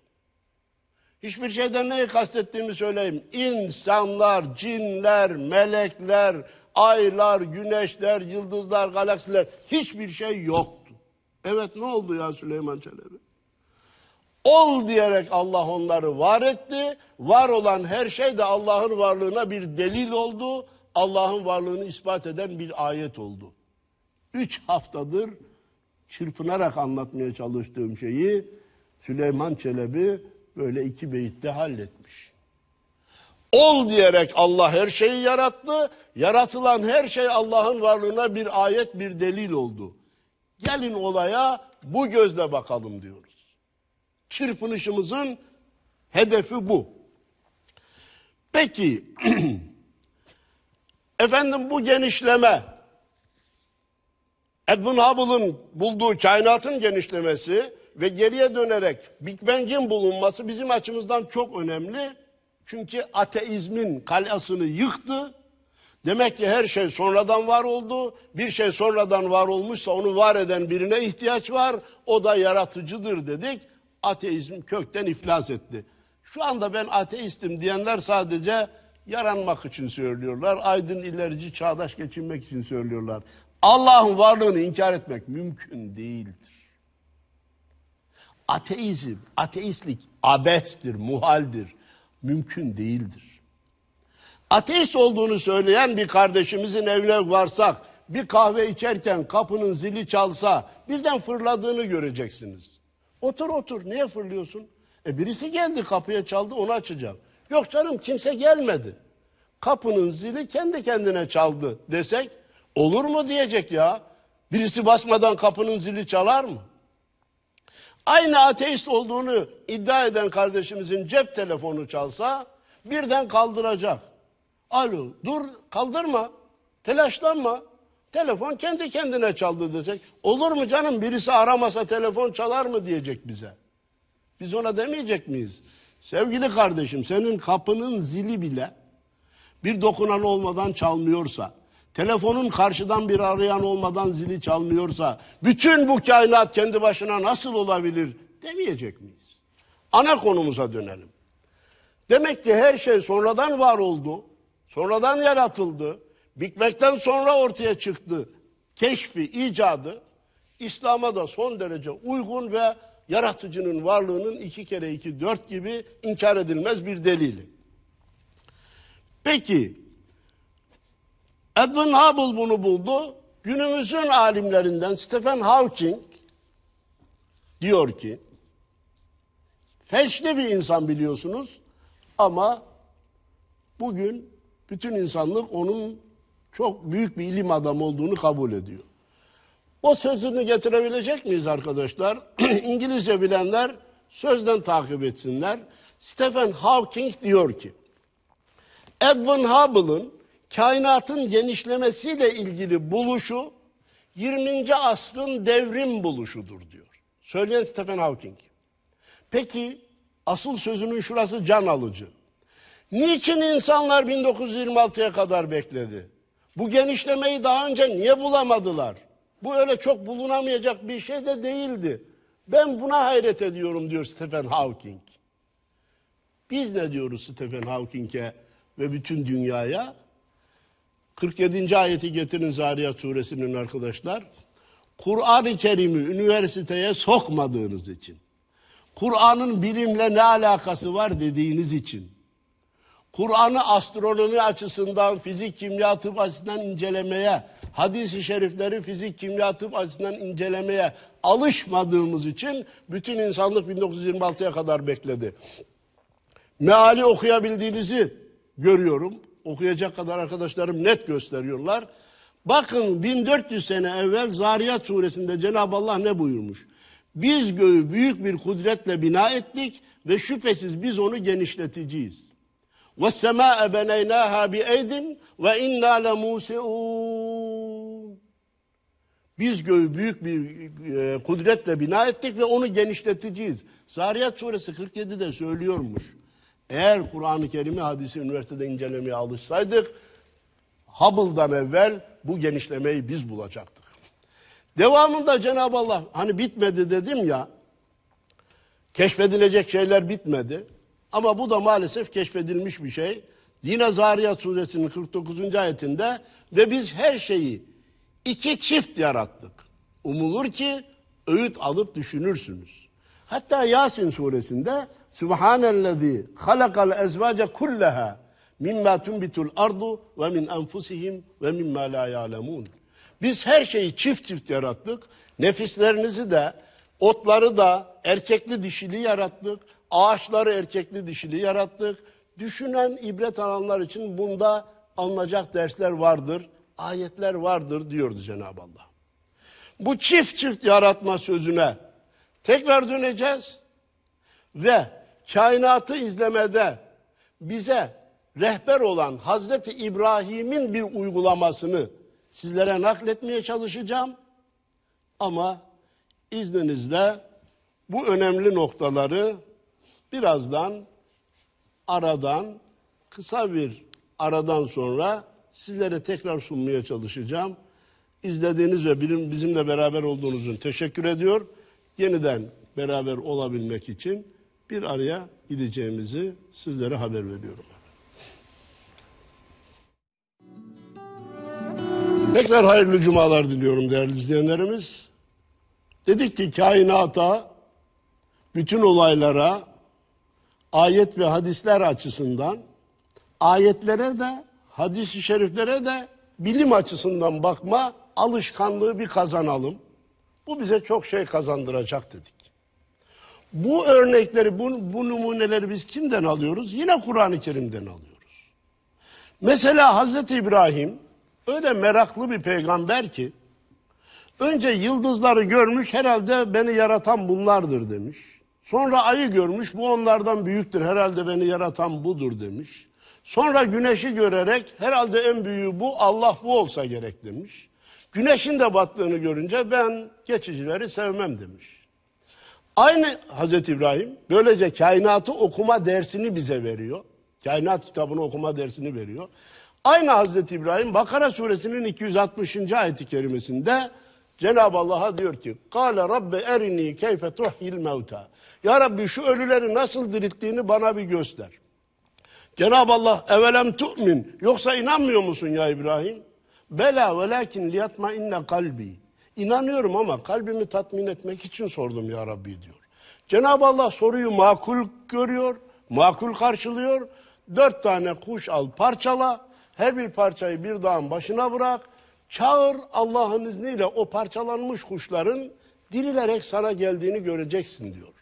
Hiçbir şeyden neyi kastettiğimi söyleyeyim. İnsanlar, cinler, melekler, aylar, güneşler, yıldızlar, galaksiler hiçbir şey yoktu. Evet ne oldu ya Süleyman Çelebi? Ol diyerek Allah onları var etti. Var olan her şey de Allah'ın varlığına bir delil oldu. Allah'ın varlığını ispat eden bir ayet oldu. Üç haftadır çırpınarak anlatmaya çalıştığım şeyi Süleyman Çelebi böyle iki beyitte halletmiş. Ol diyerek Allah her şeyi yarattı. Yaratılan her şey Allah'ın varlığına bir ayet, bir delil oldu. Gelin olaya bu gözle bakalım diyoruz. Çırpınışımızın hedefi bu. Peki efendim bu genişleme Edwin Hubble'ın bulduğu kainatın genişlemesi ve geriye dönerek Big Bang'in bulunması bizim açımızdan çok önemli. Çünkü ateizmin kalasını yıktı. Demek ki her şey sonradan var oldu. Bir şey sonradan var olmuşsa onu var eden birine ihtiyaç var. O da yaratıcıdır dedik. Ateizm kökten iflas etti. Şu anda ben ateistim diyenler sadece yaranmak için söylüyorlar. Aydın ilerici çağdaş geçinmek için söylüyorlar. Allah'ın varlığını inkar etmek mümkün değildir. Ateizm, ateistlik abestir, muhaldir mümkün değildir. Ateist olduğunu söyleyen bir kardeşimizin evine varsak, bir kahve içerken kapının zili çalsa birden fırladığını göreceksiniz. Otur otur niye fırlıyorsun? E birisi geldi kapıya çaldı onu açacağım. Yok canım kimse gelmedi. Kapının zili kendi kendine çaldı desek olur mu diyecek ya. Birisi basmadan kapının zili çalar mı? aynı ateist olduğunu iddia eden kardeşimizin cep telefonu çalsa birden kaldıracak. Alo dur kaldırma telaşlanma telefon kendi kendine çaldı desek olur mu canım birisi aramasa telefon çalar mı diyecek bize. Biz ona demeyecek miyiz? Sevgili kardeşim senin kapının zili bile bir dokunan olmadan çalmıyorsa telefonun karşıdan bir arayan olmadan zili çalmıyorsa bütün bu kainat kendi başına nasıl olabilir demeyecek miyiz? Ana konumuza dönelim. Demek ki her şey sonradan var oldu, sonradan yaratıldı, bitmekten sonra ortaya çıktı. Keşfi, icadı İslam'a da son derece uygun ve yaratıcının varlığının iki kere iki dört gibi inkar edilmez bir delili. Peki Edwin Hubble bunu buldu. Günümüzün alimlerinden Stephen Hawking diyor ki feşli bir insan biliyorsunuz ama bugün bütün insanlık onun çok büyük bir ilim adamı olduğunu kabul ediyor. O sözünü getirebilecek miyiz arkadaşlar? İngilizce bilenler sözden takip etsinler. Stephen Hawking diyor ki Edwin Hubble'ın kainatın genişlemesiyle ilgili buluşu 20. asrın devrim buluşudur diyor. Söyleyen Stephen Hawking. Peki asıl sözünün şurası can alıcı. Niçin insanlar 1926'ya kadar bekledi? Bu genişlemeyi daha önce niye bulamadılar? Bu öyle çok bulunamayacak bir şey de değildi. Ben buna hayret ediyorum diyor Stephen Hawking. Biz ne diyoruz Stephen Hawking'e ve bütün dünyaya? 47. ayeti getirin Zariyat suresinin arkadaşlar. Kur'an-ı Kerim'i üniversiteye sokmadığınız için. Kur'an'ın bilimle ne alakası var dediğiniz için. Kur'an'ı astronomi açısından, fizik, kimya, tıp açısından incelemeye, hadis-i şerifleri fizik, kimya, tıp açısından incelemeye alışmadığımız için bütün insanlık 1926'ya kadar bekledi. Meali okuyabildiğinizi görüyorum okuyacak kadar arkadaşlarım net gösteriyorlar. Bakın 1400 sene evvel Zariyat suresinde Cenab-ı Allah ne buyurmuş? Biz göğü büyük bir kudretle bina ettik ve şüphesiz biz onu genişleteceğiz. وَالسَّمَاءَ بَنَيْنَاهَا بِاَيْدٍ وَاِنَّا لَمُوسِعُونَ Biz göğü büyük bir e, kudretle bina ettik ve onu genişleteceğiz. Zariyat suresi 47'de söylüyormuş. Eğer Kur'an-ı Kerim'i hadisi üniversitede incelemeye alışsaydık Hubble'dan evvel bu genişlemeyi biz bulacaktık. Devamında Cenab-ı Allah hani bitmedi dedim ya keşfedilecek şeyler bitmedi. Ama bu da maalesef keşfedilmiş bir şey. Yine Zariyat suresinin 49. ayetinde ve biz her şeyi iki çift yarattık. Umulur ki öğüt alıp düşünürsünüz. Hatta Yasin suresinde Subhanellezi halakal ezvace kullaha mimma tunbitul ardu ve min enfusihim ve mimma la ya'lemun. Biz her şeyi çift çift yarattık. Nefislerinizi de, otları da erkekli dişili yarattık. Ağaçları erkekli dişili yarattık. Düşünen, ibret alanlar için bunda alınacak dersler vardır, ayetler vardır diyordu Cenab-ı Allah. Bu çift çift yaratma sözüne tekrar döneceğiz ve kainatı izlemede bize rehber olan Hazreti İbrahim'in bir uygulamasını sizlere nakletmeye çalışacağım. Ama izninizle bu önemli noktaları birazdan aradan kısa bir aradan sonra sizlere tekrar sunmaya çalışacağım. İzlediğiniz ve bizim, bizimle beraber olduğunuzun teşekkür ediyor. Yeniden beraber olabilmek için bir araya gideceğimizi sizlere haber veriyorum. Tekrar hayırlı cumalar diliyorum değerli izleyenlerimiz. Dedik ki kainata, bütün olaylara, ayet ve hadisler açısından, ayetlere de, hadis-i şeriflere de bilim açısından bakma alışkanlığı bir kazanalım. Bu bize çok şey kazandıracak dedik. Bu örnekleri, bu, bu numuneleri biz kimden alıyoruz? Yine Kur'an-ı Kerim'den alıyoruz. Mesela Hazreti İbrahim öyle meraklı bir peygamber ki önce yıldızları görmüş herhalde beni yaratan bunlardır demiş. Sonra ayı görmüş bu onlardan büyüktür herhalde beni yaratan budur demiş. Sonra güneşi görerek herhalde en büyüğü bu Allah bu olsa gerek demiş. Güneşin de battığını görünce ben geçicileri sevmem demiş. Aynı Hazreti İbrahim böylece kainatı okuma dersini bize veriyor. Kainat kitabını okuma dersini veriyor. Aynı Hazreti İbrahim Bakara suresinin 260. ayeti kerimesinde Cenab-ı Allah'a diyor ki Kale Rabbe erini keyfe tuhil mevta Ya Rabbi şu ölüleri nasıl dirilttiğini bana bir göster. Cenab-ı Allah evelem tu'min yoksa inanmıyor musun ya İbrahim? Bela velakin liyatma inne kalbi. İnanıyorum ama kalbimi tatmin etmek için sordum ya Rabbi diyor. Cenab-ı Allah soruyu makul görüyor, makul karşılıyor. Dört tane kuş al parçala, her bir parçayı bir dağın başına bırak. Çağır Allah'ın izniyle o parçalanmış kuşların dirilerek sana geldiğini göreceksin diyor.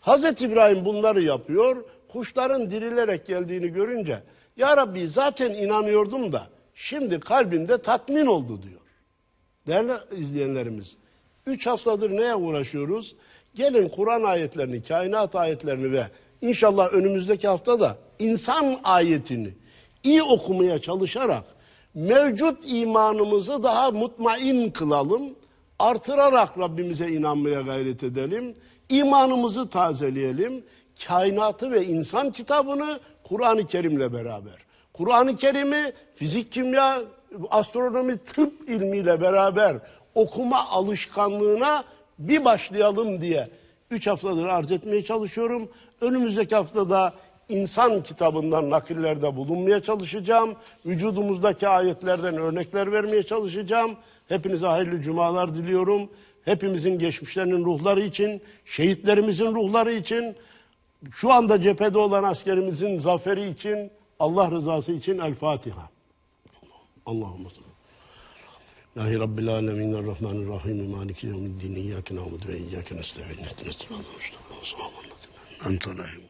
Hazreti İbrahim bunları yapıyor. Kuşların dirilerek geldiğini görünce ya Rabbi zaten inanıyordum da şimdi kalbimde tatmin oldu diyor. Değerli izleyenlerimiz, 3 haftadır neye uğraşıyoruz? Gelin Kur'an ayetlerini, kainat ayetlerini ve inşallah önümüzdeki hafta da insan ayetini iyi okumaya çalışarak mevcut imanımızı daha mutmain kılalım. Artırarak Rabbimize inanmaya gayret edelim. İmanımızı tazeleyelim. Kainatı ve insan kitabını Kur'an-ı Kerim'le beraber. Kur'an-ı Kerim'i fizik, kimya, astronomi tıp ilmiyle beraber okuma alışkanlığına bir başlayalım diye 3 haftadır arz etmeye çalışıyorum. Önümüzdeki haftada insan kitabından nakillerde bulunmaya çalışacağım. Vücudumuzdaki ayetlerden örnekler vermeye çalışacağım. Hepinize hayırlı cumalar diliyorum. Hepimizin geçmişlerinin ruhları için, şehitlerimizin ruhları için, şu anda cephede olan askerimizin zaferi için, Allah rızası için El Fatiha. Allahümme sallallahu lahi Rabbil alemin Errahmanirrahim Maliki yevmiddin İyyâke nâbudu ve iyyâke nesta'in Ehdine sıralı mustaqim Sağ olun.